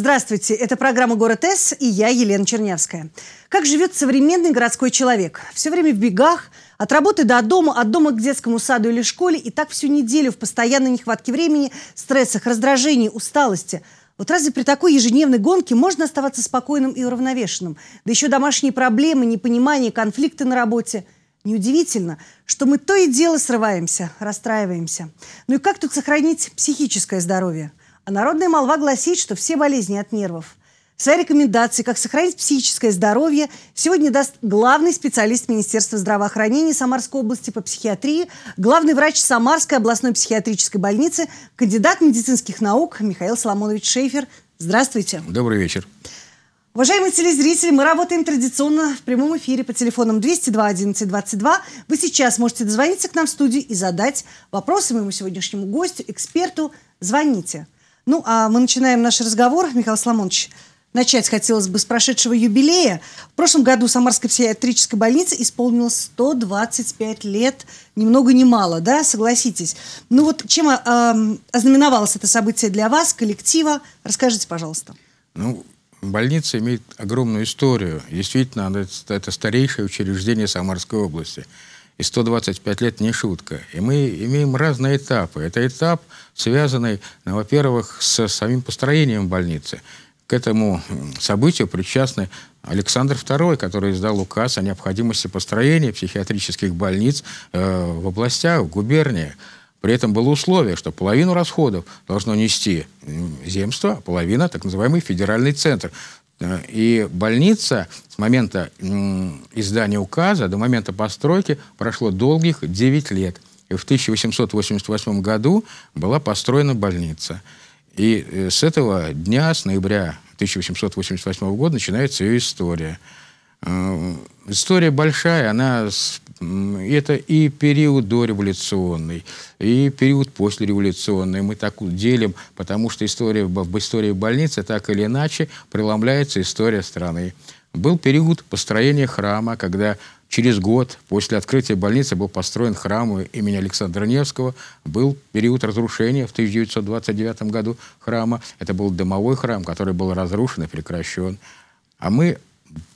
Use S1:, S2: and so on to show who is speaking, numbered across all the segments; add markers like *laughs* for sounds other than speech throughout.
S1: Здравствуйте, это программа «Город С» и я, Елена Чернявская. Как живет современный городской человек? Все время в бегах, от работы до дома, от дома к детскому саду или школе, и так всю неделю в постоянной нехватке времени, стрессах, раздражении, усталости – вот разве при такой ежедневной гонке можно оставаться спокойным и уравновешенным? Да еще домашние проблемы, непонимание, конфликты на работе. Неудивительно, что мы то и дело срываемся, расстраиваемся. Ну и как тут сохранить психическое здоровье? А народная молва гласит, что все болезни от нервов. Свои рекомендации, как сохранить психическое здоровье, сегодня даст главный специалист Министерства здравоохранения Самарской области по психиатрии, главный врач Самарской областной психиатрической больницы, кандидат медицинских наук Михаил Соломонович Шейфер. Здравствуйте.
S2: Добрый вечер.
S1: Уважаемые телезрители, мы работаем традиционно в прямом эфире по телефонам 202 11 22. Вы сейчас можете дозвониться к нам в студию и задать вопросы моему сегодняшнему гостю, эксперту. Звоните. Ну, а мы начинаем наш разговор. Михаил Соломонович, начать хотелось бы с прошедшего юбилея. В прошлом году Самарской психиатрической больнице исполнилось 125 лет. Ни много ни мало, да, согласитесь. Ну вот чем э, ознаменовалось это событие для вас, коллектива? Расскажите, пожалуйста.
S2: Ну, больница имеет огромную историю. Действительно, это, это старейшее учреждение Самарской области – и 125 лет не шутка. И мы имеем разные этапы. Это этап, связанный, ну, во-первых, с самим построением больницы. К этому событию причастны Александр II, который издал указ о необходимости построения психиатрических больниц э, в областях, в губерниях. При этом было условие, что половину расходов должно нести земство, а половина – так называемый федеральный центр. Э, и больница с момента издания указа до момента постройки прошло долгих 9 лет. И в 1888 году была построена больница. И э, с этого дня, с ноября 1888 года, начинается ее история. Э, история большая, она это и период дореволюционный, и период послереволюционный. Мы так делим, потому что история, в истории больницы так или иначе преломляется история страны. Был период построения храма, когда Через год после открытия больницы был построен храм имени Александра Невского. Был период разрушения в 1929 году храма. Это был домовой храм, который был разрушен и прекращен. А мы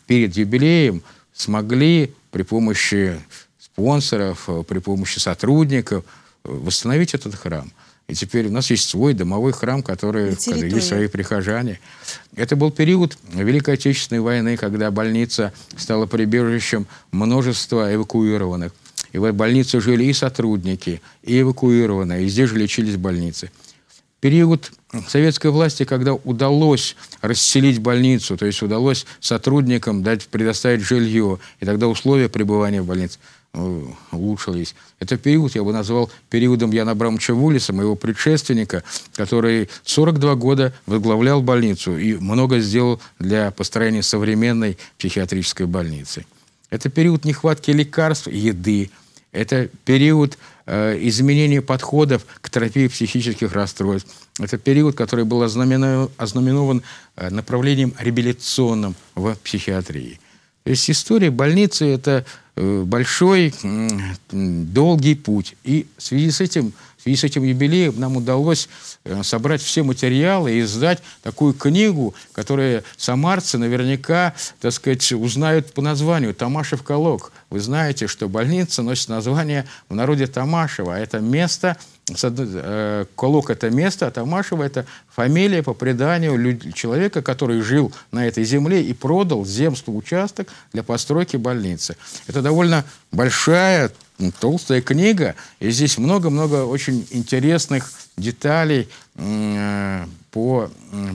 S2: перед юбилеем смогли при помощи спонсоров, э, при помощи сотрудников э, восстановить этот храм. И теперь у нас есть свой домовой храм, который есть свои прихожане. Это был период Великой Отечественной войны, когда больница стала прибежищем множества эвакуированных. И в больнице жили и сотрудники, и эвакуированные, и здесь же лечились больницы. Период советской власти, когда удалось расселить больницу, то есть удалось сотрудникам дать, предоставить жилье, и тогда условия пребывания в больнице э, улучшились. Это период я бы назвал периодом Яна Абрамовича Вулиса, моего предшественника, который 42 года возглавлял больницу и много сделал для построения современной психиатрической больницы. Это период нехватки лекарств еды. Это период Э, изменение подходов к терапии психических расстройств. Это период, который был ознаменован э, направлением реабилитационным в психиатрии. То есть история больницы – это э, большой, долгий путь. И в связи с этим, в связи с этим юбилеем нам удалось э, собрать все материалы и издать такую книгу, которую самарцы наверняка, так сказать, узнают по названию «Тамашев колок». Вы знаете, что больница носит название в народе Тамашева, а это место – Э, колок – это место, а Тамашева это фамилия по преданию человека, который жил на этой земле и продал земству участок для постройки больницы. Это довольно большая, толстая книга, и здесь много-много очень интересных деталей э, по,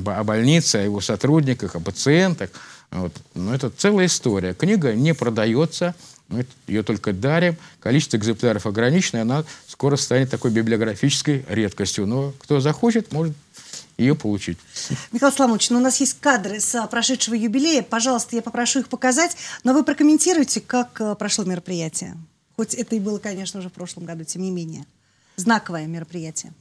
S2: о больнице, о его сотрудниках, о пациентах. Вот. Но это целая история. Книга не продается, мы ее только дарим. Количество экземпляров ограничено, и она скоро станет такой библиографической редкостью. Но кто захочет, может ее получить.
S1: Михаил Славович, ну у нас есть кадры с прошедшего юбилея. Пожалуйста, я попрошу их показать. Но вы прокомментируйте, как э, прошло мероприятие. Хоть это и было, конечно, уже в прошлом году, тем не менее. Знаковое мероприятие.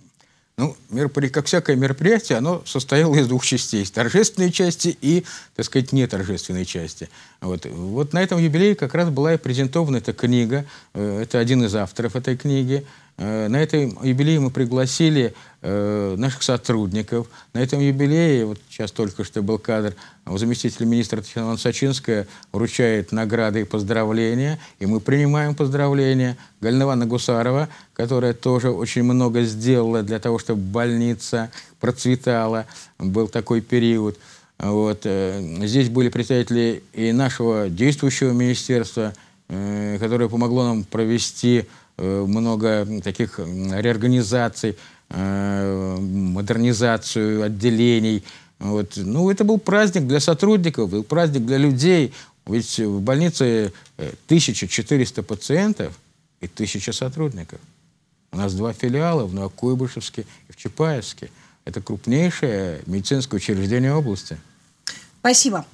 S2: Ну, мероприятие, как всякое мероприятие, оно состояло из двух частей. Торжественной части и, так сказать, неторжественной части. Вот. вот на этом юбилее как раз была и презентована эта книга. Э, это один из авторов этой книги. Э, на этом юбилее мы пригласили э, наших сотрудников. На этом юбилее, вот сейчас только что был кадр, э, заместитель министра Татьяна Сачинская вручает награды и поздравления, и мы принимаем поздравления. Галина Ивановна Гусарова, которая тоже очень много сделала для того, чтобы больница процветала, был такой период. Вот. Здесь были представители и нашего действующего министерства, которое помогло нам провести Э, много таких реорганизаций, э, модернизацию отделений. Вот. Ну, это был праздник для сотрудников, был праздник для людей. Ведь в больнице 1400 э, пациентов и 1000 сотрудников. У нас два филиала в Новокуйбышевске и в Чапаевске. Это крупнейшее медицинское учреждение области.
S1: Спасибо.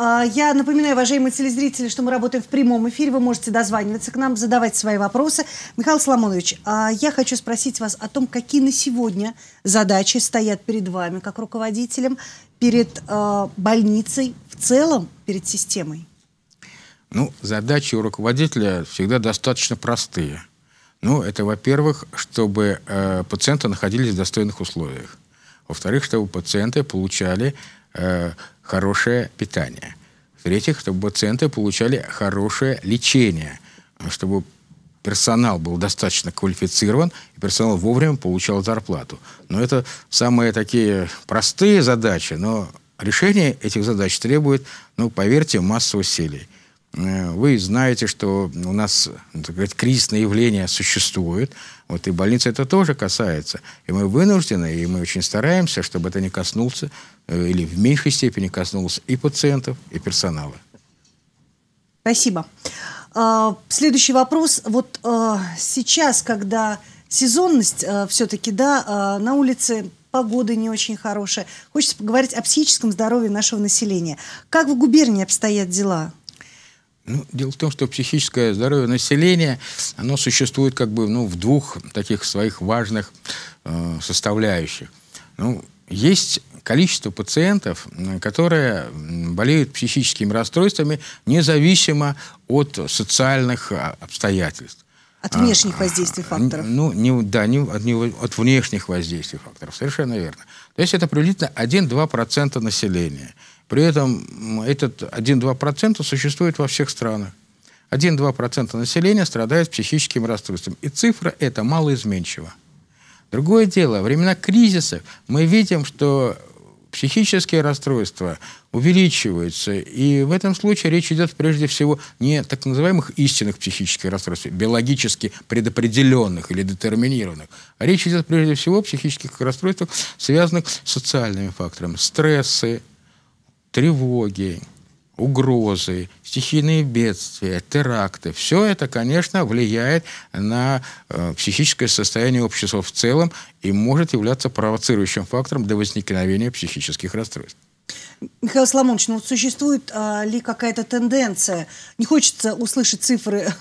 S1: А, я напоминаю, уважаемые телезрители, что мы работаем в прямом эфире. Вы можете дозваниваться к нам, задавать свои вопросы. Михаил Соломонович, а, я хочу спросить вас о том, какие на сегодня задачи стоят перед вами, как руководителем, перед а, больницей в целом, перед системой.
S2: Ну, задачи у руководителя всегда достаточно простые. Ну, это, во-первых, чтобы э, пациенты находились в достойных условиях. Во-вторых, чтобы пациенты получали э, хорошее питание. В-третьих, чтобы пациенты получали хорошее лечение, э, чтобы персонал был достаточно квалифицирован, и персонал вовремя получал зарплату. Но это самые такие простые задачи, но решение этих задач требует, ну, поверьте, массу усилий. Э, вы знаете, что у нас ну, так сказать, кризисное явление существует – вот и больница это тоже касается. И мы вынуждены, и мы очень стараемся, чтобы это не коснулся, э, или в меньшей степени коснулось и пациентов, и персонала.
S1: Спасибо. А, следующий вопрос. Вот а, сейчас, когда сезонность а, все-таки, да, на улице погода не очень хорошая, хочется поговорить о психическом здоровье нашего населения. Как в губернии обстоят дела?
S2: Ну, дело в том, что психическое здоровье населения, оно существует как бы ну, в двух таких своих важных э, составляющих. Ну, есть количество пациентов, которые болеют психическими расстройствами независимо от социальных а, обстоятельств. От внешних
S1: а, воздействий а, факторов.
S2: Ну, не, да, не, от, не, от внешних воздействий факторов, совершенно верно. То есть это приблизительно 1-2% населения. При этом этот 1-2% существует во всех странах. 1-2% населения страдает психическим расстройством. И цифра эта малоизменчива. Другое дело, во времена кризисов мы видим, что психические расстройства увеличиваются. И в этом случае речь идет прежде всего не о так называемых истинных психических расстройствах, биологически предопределенных или детерминированных, а речь идет прежде всего о психических расстройствах, связанных с социальными факторами. Стрессы, тревоги, угрозы, стихийные бедствия, теракты. Все это, конечно, влияет на э, психическое состояние общества в целом и может являться провоцирующим фактором для возникновения психических расстройств.
S1: Михаил Соломонович, ну вот существует а, ли какая-то тенденция? Не хочется услышать цифры *laughs*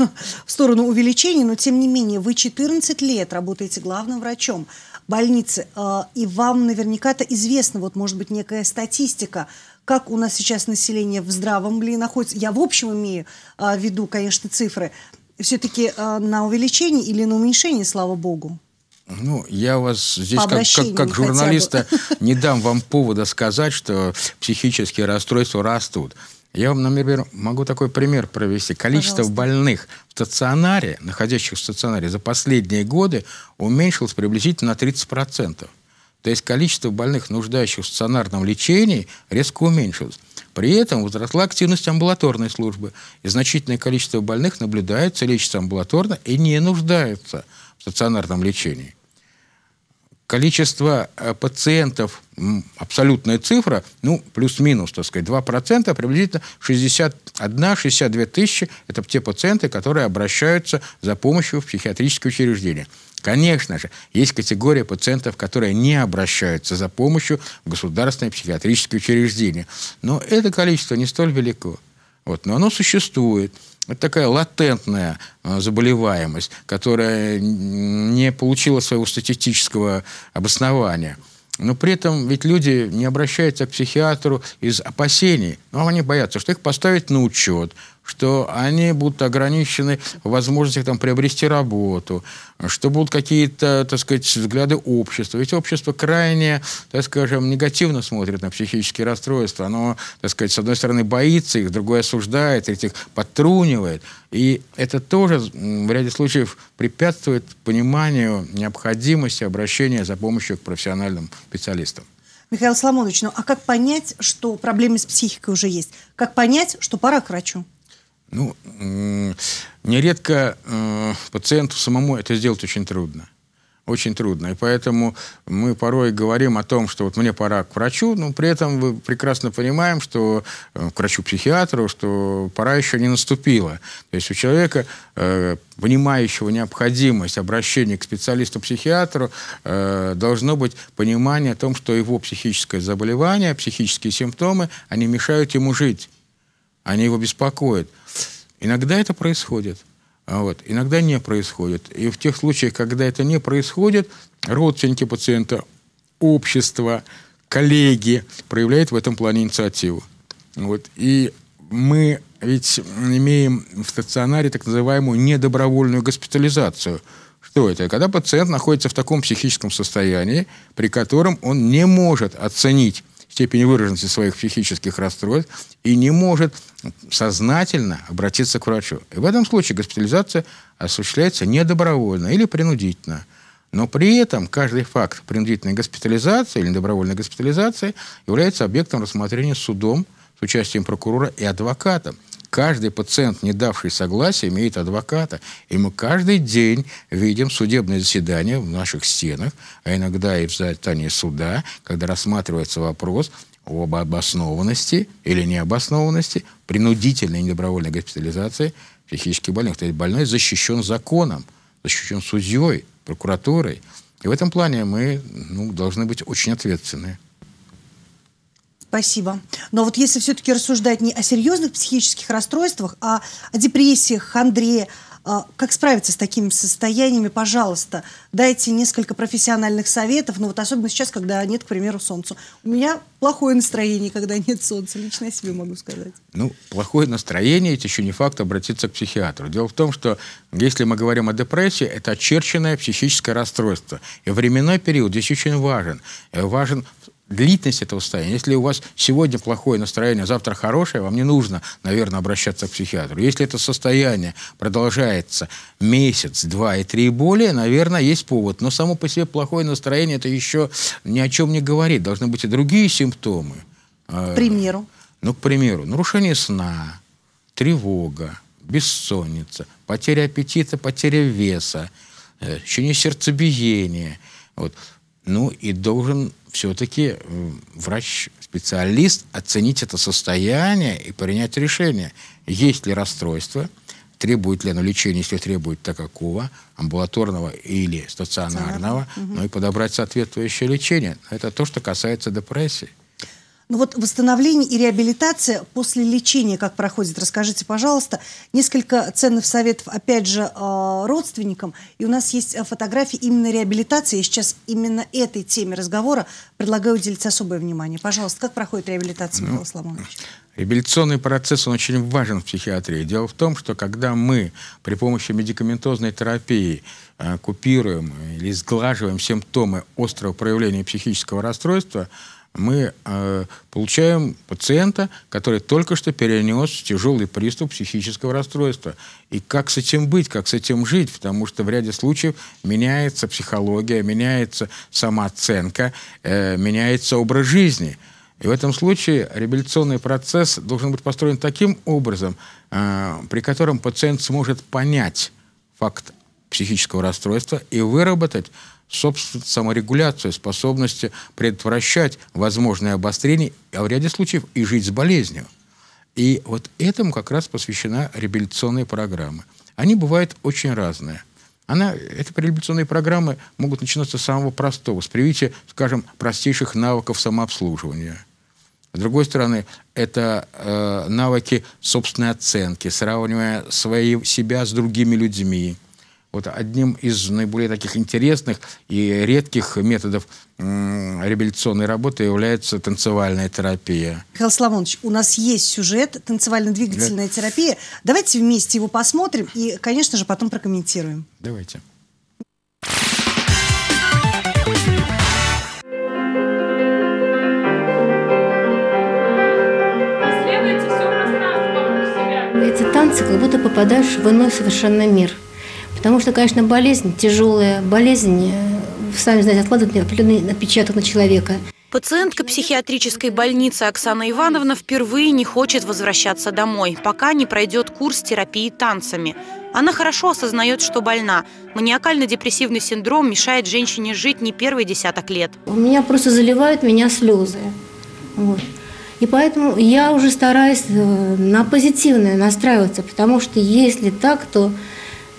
S1: в сторону увеличения, но тем не менее вы 14 лет работаете главным врачом больницы, а, и вам наверняка-то известна, вот может быть, некая статистика как у нас сейчас население в здравом ли находится. Я в общем имею а, в виду, конечно, цифры. Все-таки а, на увеличение или на уменьшение, слава богу.
S2: Ну, я вас здесь как, как, как журналиста *laughs* не дам вам повода сказать, что психические расстройства растут. Я вам, например, могу такой пример провести. Количество Пожалуйста. больных в стационаре, находящихся в стационаре за последние годы, уменьшилось приблизительно на 30%. То есть количество больных, нуждающихся в стационарном лечении, резко уменьшилось. При этом возросла активность амбулаторной службы, и значительное количество больных наблюдается, лечится амбулаторно и не нуждается в стационарном лечении. Количество э, пациентов, абсолютная цифра, ну, плюс-минус, так сказать, 2%, приблизительно 61-62 тысячи – это те пациенты, которые обращаются за помощью в психиатрические учреждения – Конечно же, есть категория пациентов, которые не обращаются за помощью в государственные психиатрические учреждения. Но это количество не столь велико. Вот, но оно существует. Это такая латентная а, заболеваемость, которая не получила своего статистического обоснования. Но при этом ведь люди не обращаются к психиатру из опасений. Но они боятся, что их поставят на учет, что они будут ограничены в возможностях там, приобрести работу, что будут какие-то, так сказать, взгляды общества. Ведь общество крайне, так скажем, негативно смотрит на психические расстройства. Оно, так сказать, с одной стороны боится их, другой осуждает, их подтрунивает. И это тоже в ряде случаев препятствует пониманию необходимости обращения за помощью к профессиональным специалистам.
S1: Михаил Соломонович, ну а как понять, что проблемы с психикой уже есть? Как понять, что пора к врачу?
S2: Ну, нередко э, пациенту самому это сделать очень трудно. Очень трудно. И поэтому мы порой говорим о том, что вот мне пора к врачу, но при этом мы прекрасно понимаем, что э, к врачу-психиатру, что пора еще не наступила. То есть у человека, э, понимающего необходимость обращения к специалисту-психиатру, должно быть понимание о том, что его психическое заболевание, психические симптомы, они мешают ему жить, они его беспокоят. Иногда это происходит, а вот, иногда не происходит. И в тех случаях, когда это не происходит, родственники пациента, общество, коллеги проявляют в этом плане инициативу. Вот, и мы ведь имеем в стационаре так называемую недобровольную госпитализацию. Что это? Когда пациент находится в таком психическом состоянии, при котором он не может оценить степени выраженности своих психических расстройств и не может сознательно обратиться к врачу. И в этом случае госпитализация осуществляется не добровольно или принудительно. Но при этом каждый факт принудительной госпитализации или добровольной госпитализации является объектом рассмотрения судом с участием прокурора и адвоката. Каждый пациент, не давший согласия, имеет адвоката. И мы каждый день видим судебные заседания в наших стенах, а иногда и в здании суда, когда рассматривается вопрос об обоснованности или необоснованности принудительной недобровольной госпитализации психически больных. То есть больной защищен законом, защищен судьей, прокуратурой. И в этом плане мы ну, должны быть очень ответственны.
S1: Спасибо. Но вот если все-таки рассуждать не о серьезных психических расстройствах, а о депрессиях, хандре, а, как справиться с такими состояниями, пожалуйста, дайте несколько профессиональных советов, Но ну вот особенно сейчас, когда нет, к примеру, солнца. У меня плохое настроение, когда нет солнца, лично я себе могу сказать.
S2: Ну, плохое настроение, это еще не факт обратиться к психиатру. Дело в том, что если мы говорим о депрессии, это очерченное психическое расстройство. И временной период здесь очень важен. Важен длительность этого состояния. Если у вас сегодня плохое настроение, а завтра хорошее, вам не нужно, наверное, обращаться к психиатру. Если это состояние продолжается месяц, два и три и более, наверное, есть повод. Но само по себе плохое настроение это еще ни о чем не говорит. Должны быть и другие симптомы. К примеру? Э, ну, к примеру, нарушение сна, тревога, бессонница, потеря аппетита, потеря веса, э, ощущение сердцебиения. Вот. Ну и должен все-таки врач-специалист оценить это состояние и принять решение, есть ли расстройство, требует ли оно лечения, если требует, то какого, амбулаторного или стационарного, ну и подобрать соответствующее лечение. Это то, что касается депрессии.
S1: Ну вот восстановление и реабилитация после лечения как проходит? Расскажите, пожалуйста. Несколько ценных советов, опять же, э, родственникам. И у нас есть э, фотографии именно реабилитации. Я сейчас именно этой теме разговора предлагаю уделить особое внимание. Пожалуйста, как проходит реабилитация, ну, Михаил ну,
S2: Реабилитационный процесс, он очень важен в психиатрии. Дело в том, что когда мы при помощи медикаментозной терапии э, купируем или сглаживаем симптомы острого проявления психического расстройства – мы э, получаем пациента, который только что перенес тяжелый приступ психического расстройства. И как с этим быть, как с этим жить, потому что в ряде случаев меняется психология, меняется самооценка, э, меняется образ жизни. И в этом случае реабилитационный процесс должен быть построен таким образом, э, при котором пациент сможет понять факт психического расстройства и выработать собственную саморегуляцию, способности предотвращать возможные обострения, а в ряде случаев и жить с болезнью. И вот этому как раз посвящена реабилитационные программы. Они бывают очень разные. Она, эти реабилитационные программы могут начинаться с самого простого, с привития, скажем, простейших навыков самообслуживания. С другой стороны, это э, навыки собственной оценки, сравнивая свои, себя с другими людьми, вот одним из наиболее таких интересных и редких методов реабилитационной работы является танцевальная терапия.
S1: Михаил Соломонович, у нас есть сюжет «Танцевально-двигательная да. терапия». Давайте вместе его посмотрим и, конечно же, потом прокомментируем.
S2: Давайте.
S3: Эти танцы, как будто попадаешь в иной совершенно мир – Потому что, конечно, болезнь тяжелая, болезнь, э, сами знаете, откладывает определенный отпечаток на человека. Пациентка психиатрической больницы Оксана Ивановна впервые не хочет возвращаться домой, пока не пройдет курс терапии танцами. Она хорошо осознает, что больна. Маниакально-депрессивный синдром мешает женщине жить не первый десяток лет. У меня просто заливают меня слезы. Вот. И поэтому я уже стараюсь э, на позитивное настраиваться, потому что если так, то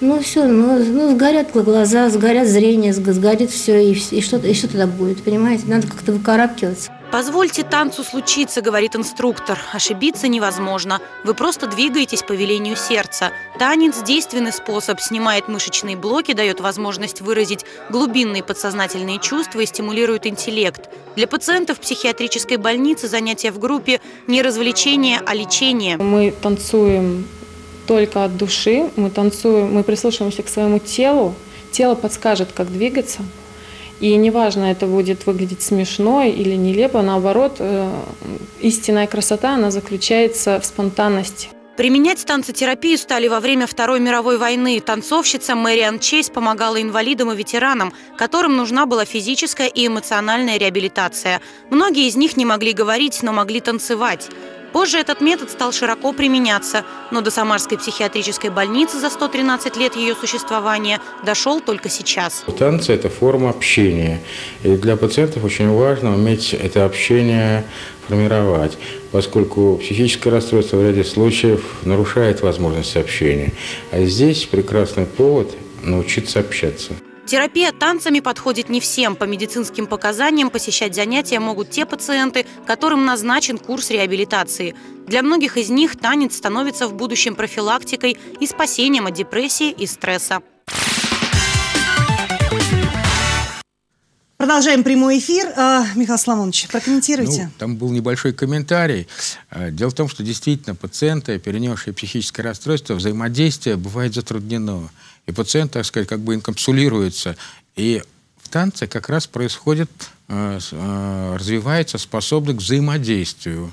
S3: ну все, ну, ну сгорят глаза, сгорят зрение, сгорит все, и, и, что, и что тогда будет, понимаете? Надо как-то выкарабкиваться. Позвольте танцу случиться, говорит инструктор. Ошибиться невозможно. Вы просто двигаетесь по велению сердца. Танец – действенный способ, снимает мышечные блоки, дает возможность выразить глубинные подсознательные чувства и стимулирует интеллект. Для пациентов психиатрической больницы занятия в группе не развлечение, а лечение.
S1: Мы танцуем только от души, мы танцуем, мы прислушиваемся к своему телу, тело подскажет, как двигаться. И неважно, это будет выглядеть смешно или нелепо, наоборот, э, истинная красота, она заключается в спонтанности.
S3: Применять танцотерапию стали во время Второй мировой войны. Танцовщица Мэриан Чейз помогала инвалидам и ветеранам, которым нужна была физическая и эмоциональная реабилитация. Многие из них не могли говорить, но могли танцевать. Позже этот метод стал широко применяться, но до Самарской психиатрической больницы за 113 лет ее существования дошел только сейчас.
S2: Танцы – это форма общения. И для пациентов очень важно уметь это общение формировать, поскольку психическое расстройство в ряде случаев нарушает возможность общения. А здесь прекрасный повод научиться общаться.
S3: Терапия танцами подходит не всем. По медицинским показаниям посещать занятия могут те пациенты, которым назначен курс реабилитации. Для многих из них танец становится в будущем профилактикой и спасением от депрессии и стресса.
S1: Продолжаем прямой эфир. А, Михаил Соломонович, прокомментируйте. Ну,
S2: там был небольшой комментарий. А, дело в том, что действительно пациенты, перенесшие психическое расстройство, взаимодействие бывает затруднено. И пациент, так сказать, как бы инкапсулируется. И в танце как раз происходит, э, э, развивается способность к взаимодействию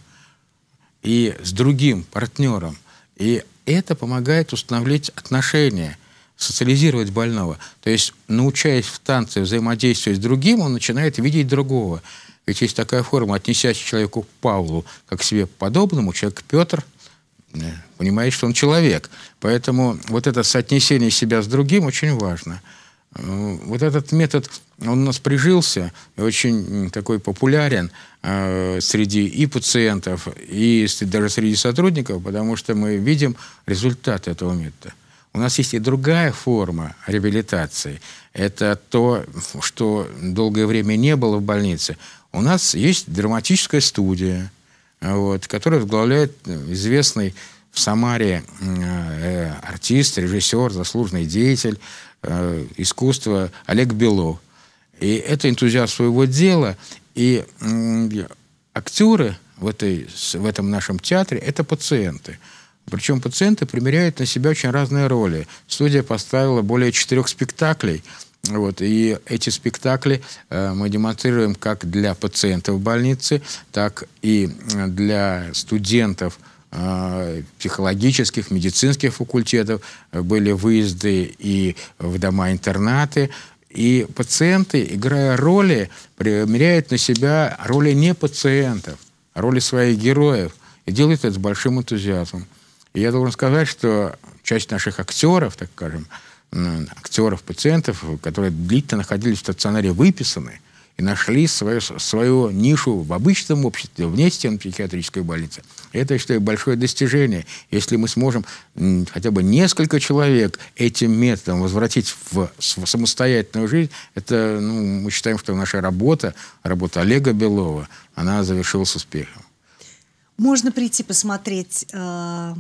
S2: и с другим партнером. И это помогает установить отношения, социализировать больного. То есть, научаясь в танце взаимодействовать с другим, он начинает видеть другого. Ведь есть такая форма, отнесясь человеку к Павлу как к себе подобному, человек Петр – Э, понимает, что он человек. Поэтому вот это соотнесение себя с другим очень важно. Э, вот этот метод, он у нас прижился, очень такой популярен э, среди и пациентов, и даже среди сотрудников, потому что мы видим результат этого метода. У нас есть и другая форма реабилитации. Это то, что долгое время не было в больнице. У нас есть драматическая студия – вот, который возглавляет э, известный в Самаре э, артист, режиссер, заслуженный деятель э, искусства Олег Белов. И это энтузиаст своего дела. И э, актеры в, этой, в этом нашем театре – это пациенты. Причем пациенты примеряют на себя очень разные роли. Студия поставила более четырех спектаклей, вот, и эти спектакли э, мы демонстрируем как для пациентов больницы, так и э, для студентов э, психологических, медицинских факультетов. Были выезды и в дома-интернаты. И пациенты, играя роли, примеряют на себя роли не пациентов, а роли своих героев. И делают это с большим энтузиазмом. И я должен сказать, что часть наших актеров, так скажем, ну, актеров, пациентов, которые длительно находились в стационаре, выписаны и нашли свою, свою нишу в обычном обществе, вне стен психиатрической больницы. Это, я считаю, большое достижение. Если мы сможем хотя бы несколько человек этим методом возвратить в, в самостоятельную жизнь, это, ну, мы считаем, что наша работа, работа Олега Белова, она завершилась успехом.
S1: Можно прийти посмотреть э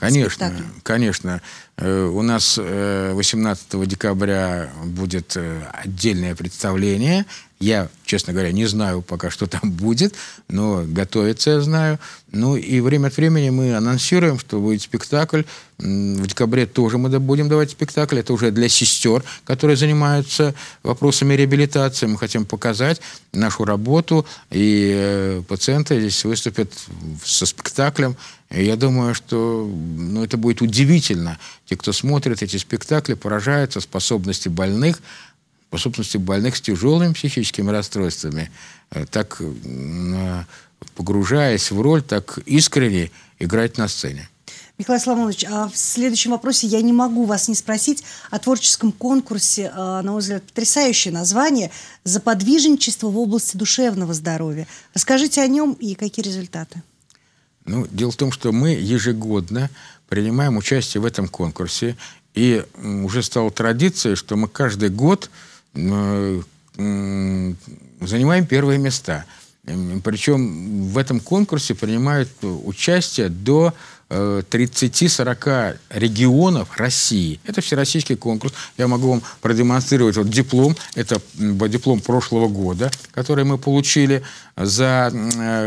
S2: Конечно, спектакль. конечно. Э, у нас 18 э, декабря будет э, отдельное представление я, честно говоря, не знаю пока, что там *laughs* будет, но готовится я знаю. Ну и время от времени мы анонсируем, что будет спектакль. В декабре тоже мы будем давать спектакль. Это уже для сестер, которые занимаются вопросами реабилитации. Мы хотим показать нашу работу, и э, пациенты здесь выступят со спектаклем. И я думаю, что ну, это будет удивительно. Те, кто смотрит эти спектакли, поражаются способности больных – в особенности больных с тяжелыми психическими расстройствами, э, так э, погружаясь в роль, так искренне играть на сцене.
S1: Николай Соломонович, а в следующем вопросе я не могу вас не спросить о творческом конкурсе, э, на мой взгляд, потрясающее название «За подвижничество в области душевного здоровья». Расскажите о нем и какие результаты.
S2: Ну, дело в том, что мы ежегодно принимаем участие в этом конкурсе, и уже стало традицией, что мы каждый год – Э, занимаем первые места. Эм, Причем в этом конкурсе принимают э, участие до 30-40 э, регионов России. Это всероссийский конкурс. Я могу вам продемонстрировать вот диплом. Это диплом прошлого года, который мы получили за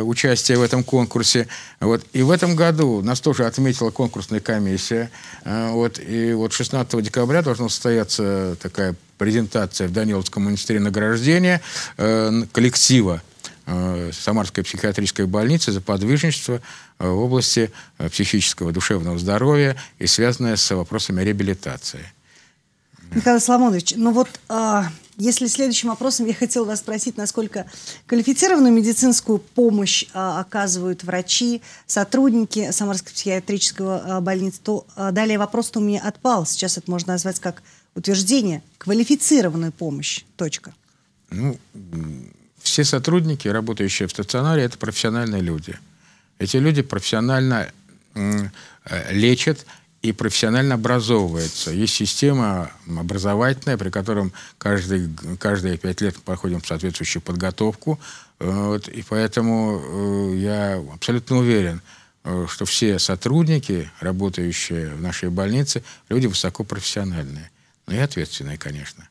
S2: участие в этом конкурсе. Вот. И в этом году нас тоже отметила конкурсная комиссия. Вот. И вот 16 декабря должна состояться такая презентация в Даниловском монастыре награждения э, коллектива э, Самарской психиатрической больницы за подвижничество э, в области э, психического душевного здоровья и связанное с вопросами реабилитации.
S1: Николай Соломонович, ну вот э, если следующим вопросом я хотела вас спросить, насколько квалифицированную медицинскую помощь э, оказывают врачи, сотрудники Самарской психиатрического э, а, больницы, то э, далее вопрос-то у меня отпал. Сейчас это можно назвать как утверждение «квалифицированную помощь». Точка.
S2: Ну, все сотрудники, работающие в стационаре, это профессиональные люди. Эти люди профессионально э, лечат и профессионально образовываются. Есть система образовательная, при котором каждый, каждые пять лет проходим соответствующую подготовку. Э, вот, и поэтому э, я абсолютно уверен, что все сотрудники, работающие в нашей больнице, люди высокопрофессиональные но ну, и ответственная, конечно.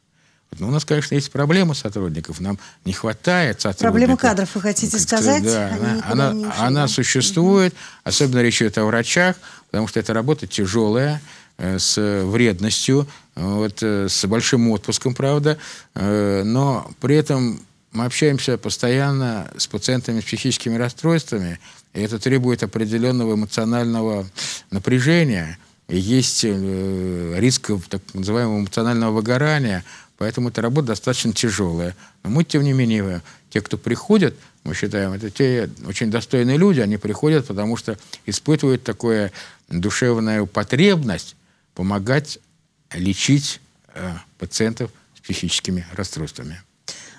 S2: Но ну, у нас, конечно, есть проблема сотрудников, нам не хватает сотрудников. Проблема
S1: кадров, вы хотите ну, сказать? Да, она, она, она
S2: существует, особенно речь идет о врачах, потому что эта работа тяжелая, э, с вредностью, вот, э, с большим отпуском, правда, э, но при этом мы общаемся постоянно с пациентами с психическими расстройствами, и это требует определенного эмоционального напряжения – есть э, риск так называемого эмоционального выгорания, поэтому эта работа достаточно тяжелая. Но мы, тем не менее, те, кто приходят, мы считаем, это те очень достойные люди, они приходят, потому что испытывают такую душевную потребность помогать лечить э, пациентов с психическими расстройствами.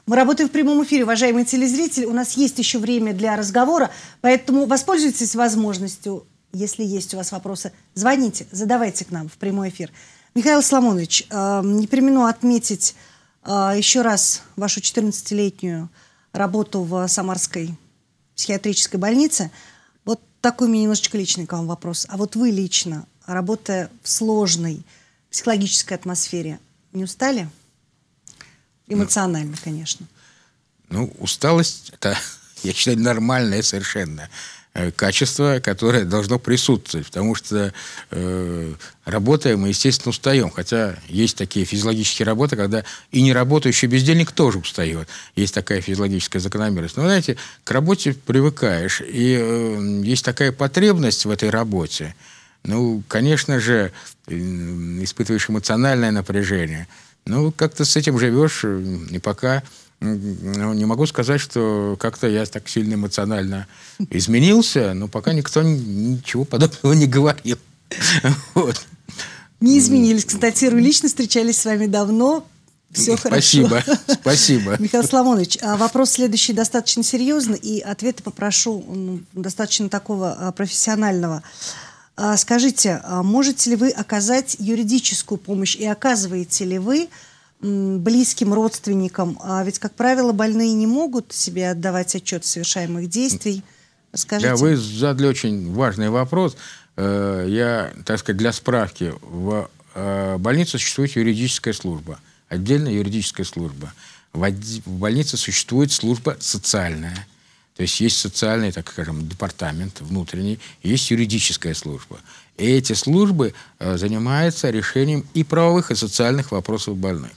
S1: Мы работаем в прямом эфире, уважаемые телезрители. У нас есть еще время для разговора, поэтому воспользуйтесь возможностью если есть у вас вопросы, звоните, задавайте к нам в прямой эфир. Михаил Соломонович, э, не примену отметить э, еще раз вашу 14-летнюю работу в Самарской психиатрической больнице. Вот такой у меня немножечко личный к вам вопрос. А вот вы лично, работая в сложной психологической атмосфере, не устали? Эмоционально, ну, конечно.
S2: Ну, усталость, это, *laughs* я считаю, нормальная совершенно. Э, качество, которое должно присутствовать, потому что э, работая мы, естественно, устаем, хотя есть такие физиологические работы, когда и не работающий бездельник тоже устает. Есть такая физиологическая закономерность. Но, знаете, к работе привыкаешь, и э, есть такая потребность в этой работе. Ну, конечно же, э, испытываешь эмоциональное напряжение. Ну, как-то с этим живешь, э, и пока ну, не могу сказать, что как-то я так сильно эмоционально изменился, но пока никто ничего подобного не говорил. *laughs* Вот.
S1: Не изменились, констатирую лично, встречались с вами давно,
S2: все спасибо, хорошо. Спасибо, *laughs* спасибо. Михаил
S1: Соломонович, а вопрос следующий достаточно серьезный, и ответы попрошу достаточно такого а, профессионального. А, скажите, можете ли вы оказать юридическую помощь и оказываете ли вы близким родственникам. А ведь, как правило, больные не могут себе отдавать отчет совершаемых действий. Скажите, Да, вы
S2: задали очень важный вопрос. Э, я, так сказать, для справки. В э, больнице существует юридическая служба. Отдельная юридическая служба. В больнице существует служба социальная. То есть есть социальный, так скажем, департамент внутренний, есть юридическая служба. И эти службы э, занимаются решением и правовых, и социальных вопросов больных.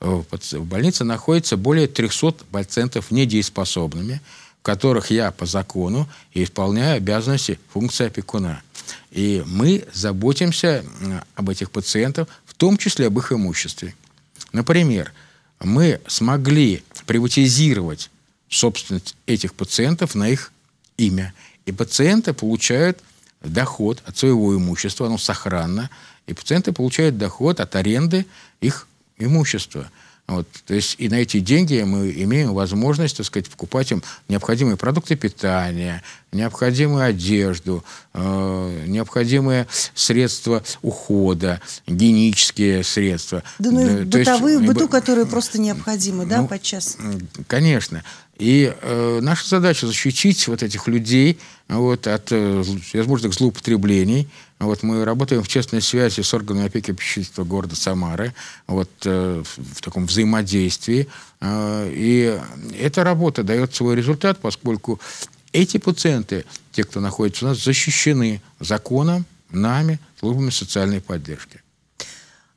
S2: Э, в больнице находится более 300 пациентов недееспособными, которых я по закону исполняю обязанности функции опекуна. И мы заботимся э, об этих пациентах, в том числе об их имуществе. Например, мы смогли приватизировать собственность этих пациентов на их имя. И пациенты получают доход от своего имущества, оно сохранно, и пациенты получают доход от аренды их имущество. Вот, то есть и на эти деньги мы имеем возможность, так сказать, покупать им необходимые продукты питания, необходимую одежду, э, необходимые средства ухода, гигиенические средства. Да, ну и э, бытовые, есть, быту,
S1: которые просто необходимы, ну, да, подчас?
S2: Конечно. И э, наша задача защитить вот этих людей вот, от э, возможных злоупотреблений. Вот мы работаем в тесной связи с органами опеки и попечительства города Самары, вот, э, в таком взаимодействии. Э, и эта работа дает свой результат, поскольку эти пациенты, те, кто находится у нас, защищены законом, нами, службами социальной поддержки.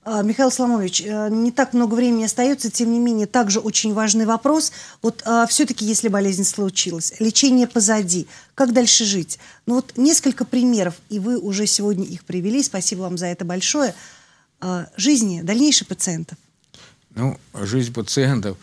S1: А, Михаил Сломович, э, не так много времени остается, тем не менее, также очень важный вопрос. Вот а, все-таки, если болезнь случилась, лечение позади, как дальше жить? Ну вот несколько примеров, и вы уже сегодня их привели, спасибо вам за это большое. А, жизни дальнейших пациентов.
S2: Ну, жизнь пациентов.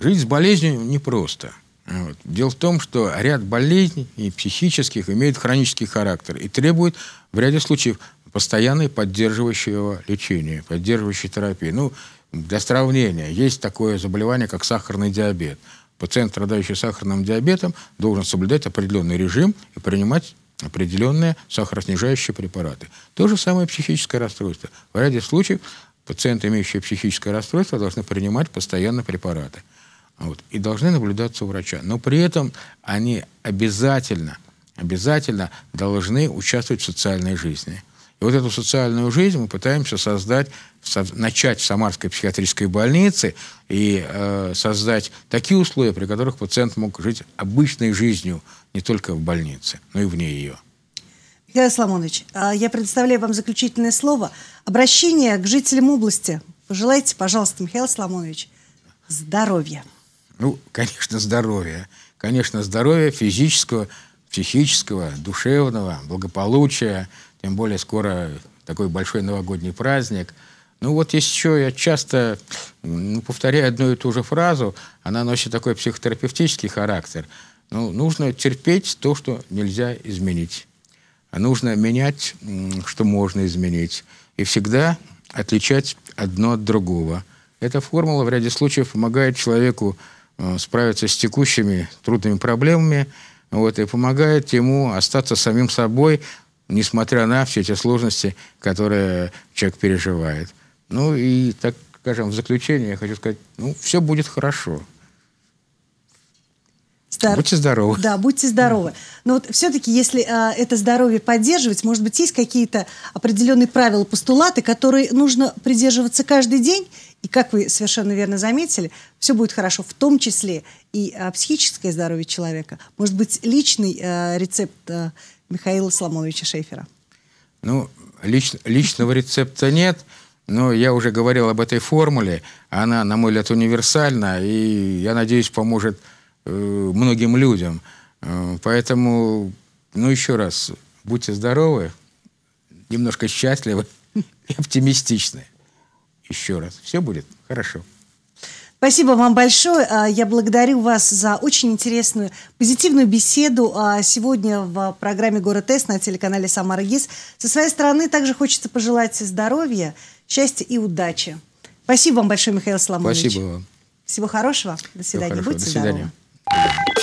S2: Жить с болезнью непросто. Вот. Дело в том, что ряд болезней и психических имеют хронический характер и требует в ряде случаев постоянной поддерживающего лечения, поддерживающей терапии. Ну, для сравнения, есть такое заболевание, как сахарный диабет. Пациент, страдающий сахарным диабетом, должен соблюдать определенный режим и принимать определенные сахароснижающие препараты. То же самое психическое расстройство. В ряде случаев пациенты, имеющие психическое расстройство, должны принимать постоянно препараты. Вот, и должны наблюдаться у врача. Но при этом они обязательно, обязательно должны участвовать в социальной жизни – вот эту социальную жизнь мы пытаемся создать, со, начать в Самарской психиатрической больнице и э, создать такие условия, при которых пациент мог жить обычной жизнью не только в больнице, но и вне ее.
S1: Михаил Сламонович, а, я предоставляю вам заключительное слово. Обращение к жителям области. Пожелайте, пожалуйста, Михаил Сламонович здоровья.
S2: Ну, конечно, здоровья. Конечно, здоровья физического, психического, душевного, благополучия, тем более скоро такой большой новогодний праздник. Ну вот еще я часто ну, повторяю одну и ту же фразу, она носит такой психотерапевтический характер. Ну, нужно терпеть то, что нельзя изменить. А нужно менять, что можно изменить. И всегда отличать одно от другого. Эта формула в ряде случаев помогает человеку э, справиться с текущими трудными проблемами, вот, и помогает ему остаться самим собой несмотря на все эти сложности, которые человек переживает. Ну и, так скажем, в заключение я хочу сказать, ну, все будет хорошо.
S1: Здор... Будьте здоровы. Да, будьте здоровы. Но вот все-таки, если а, это здоровье поддерживать, может быть, есть какие-то определенные правила, постулаты, которые нужно придерживаться каждый день? И как вы совершенно верно заметили, все будет хорошо, в том числе и а, психическое здоровье человека. Может быть, личный а, рецепт а, Михаила Сломовича Шейфера.
S2: Ну, лич, личного рецепта нет, но я уже говорил об этой формуле. Она, на мой взгляд, универсальна, и, я надеюсь, поможет э, многим людям. Э, поэтому, ну, еще раз, будьте здоровы, немножко счастливы *laughs* и оптимистичны. Еще раз, все будет хорошо.
S1: Спасибо вам большое. А, я благодарю вас за очень интересную, позитивную беседу а, сегодня в программе «Город Тест на телеканале «Самара ГИС». Со своей стороны также хочется пожелать здоровья, счастья и удачи. Спасибо вам большое, Михаил Соломонович. Спасибо вам. Всего хорошего. До свидания. Всего Будьте До свидания. здоровы.